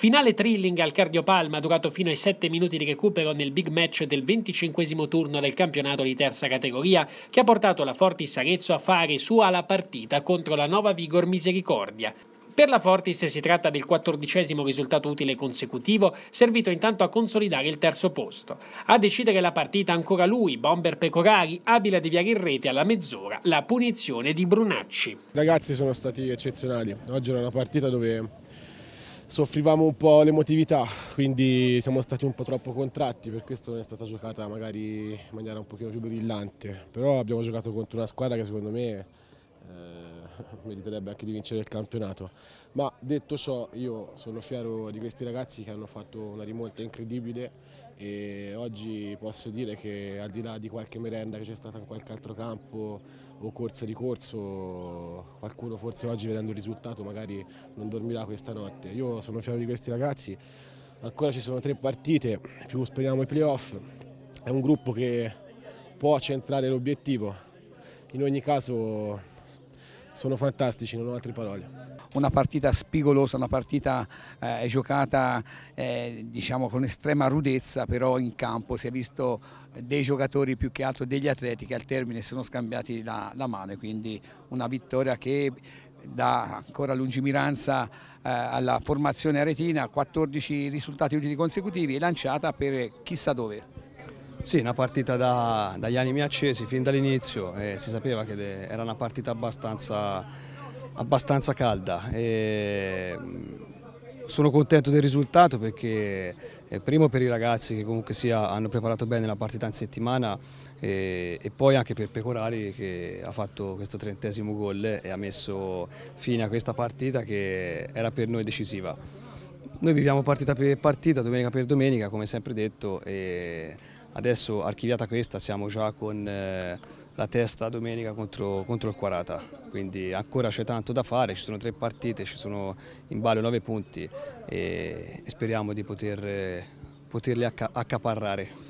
Finale thrilling al cardiopalma durato fino ai 7 minuti di recupero nel big match del 25 turno del campionato di terza categoria che ha portato la Fortis Arezzo a fare sua la partita contro la Nova Vigor Misericordia. Per la Fortis si tratta del quattordicesimo risultato utile consecutivo, servito intanto a consolidare il terzo posto. A decidere la partita ancora lui, bomber Pecorari, abile a deviare in rete alla mezz'ora la punizione di Brunacci. I ragazzi sono stati eccezionali. Oggi era una partita dove soffrivamo un po' l'emotività, quindi siamo stati un po' troppo contratti, per questo non è stata giocata magari in maniera un pochino più brillante, però abbiamo giocato contro una squadra che secondo me eh, meriterebbe anche di vincere il campionato. Ma detto ciò io sono fiero di questi ragazzi che hanno fatto una rimonta incredibile e oggi posso dire che al di là di qualche merenda che c'è stata in qualche altro campo o corso di corso, qualcuno forse oggi vedendo il risultato magari non dormirà questa notte. Io sono fiero di questi ragazzi, ancora ci sono tre partite, più speriamo i playoff, è un gruppo che può centrare l'obiettivo. In ogni caso sono fantastici, non ho altre parole. Una partita spigolosa, una partita eh, giocata eh, diciamo con estrema rudezza, però in campo si è visto dei giocatori più che altro degli atleti che al termine sono scambiati la, la mano, quindi una vittoria che dà ancora lungimiranza eh, alla formazione aretina, 14 risultati utili consecutivi e lanciata per chissà dove. Sì, una partita da, dagli animi accesi fin dall'inizio, eh, si sapeva che era una partita abbastanza, abbastanza calda. E, sono contento del risultato perché eh, primo per i ragazzi che comunque sia, hanno preparato bene la partita in settimana e, e, poi anche per Pecorari che ha fatto questo trentesimo gol e ha messo fine a questa partita che era per noi decisiva. Noi viviamo partita per partita, domenica per domenica, come sempre detto, e Adesso archiviata questa siamo già con eh, la testa domenica contro, contro, il 40, quindi ancora c'è tanto da fare, ci sono tre partite, ci sono in ballo nove punti e speriamo di poter, eh, poterli acca accaparrare.